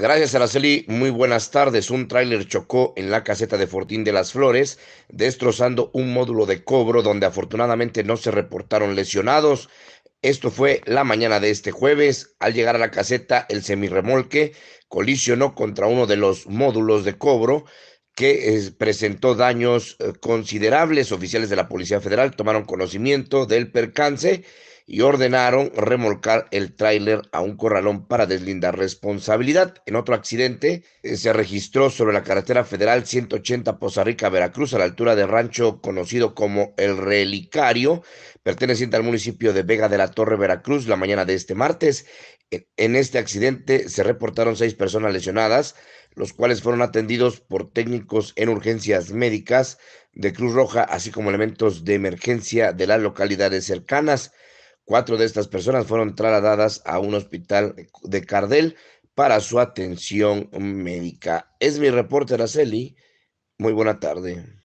Gracias, Araceli. Muy buenas tardes. Un tráiler chocó en la caseta de Fortín de las Flores, destrozando un módulo de cobro donde afortunadamente no se reportaron lesionados. Esto fue la mañana de este jueves. Al llegar a la caseta, el semirremolque colisionó contra uno de los módulos de cobro que eh, presentó daños eh, considerables. Oficiales de la Policía Federal tomaron conocimiento del percance y ordenaron remolcar el tráiler a un corralón para deslindar responsabilidad. En otro accidente eh, se registró sobre la carretera federal 180 Poza Rica, Veracruz, a la altura del rancho conocido como El Relicario, perteneciente al municipio de Vega de la Torre, Veracruz, la mañana de este martes. En este accidente se reportaron seis personas lesionadas, los cuales fueron atendidos por técnicos en urgencias médicas de Cruz Roja, así como elementos de emergencia de las localidades cercanas. Cuatro de estas personas fueron trasladadas a un hospital de Cardel para su atención médica. Es mi reporte, Araceli. Muy buena tarde.